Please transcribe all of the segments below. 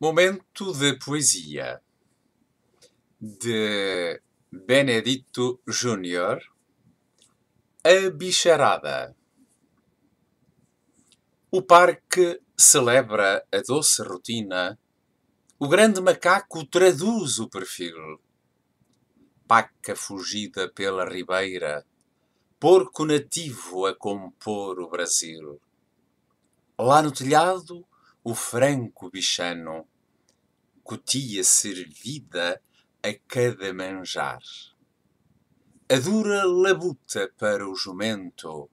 Momento de poesia de Benedito Júnior, A Bicharada. O parque celebra a doce rotina, o grande macaco traduz o perfil. Paca fugida pela ribeira, porco nativo a compor o Brasil. Lá no telhado, o franco bichano, cotia servida a cada manjar. A dura labuta para o jumento,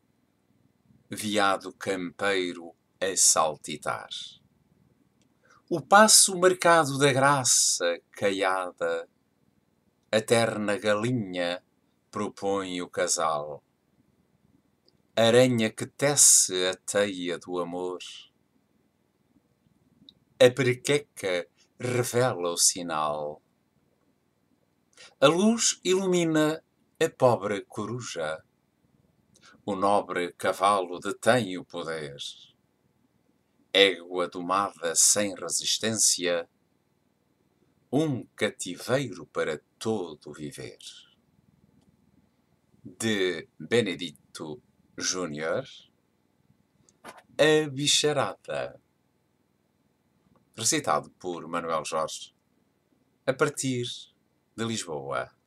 viado campeiro a saltitar. O passo marcado da graça caiada, a terna galinha propõe o casal. Aranha que tece a teia do amor a prequeca revela o sinal. A luz ilumina a pobre coruja. O nobre cavalo detém o poder. Égua domada sem resistência, um cativeiro para todo viver. De Benedito Júnior, A Bicharada recitado por Manuel Jorge, a partir de Lisboa.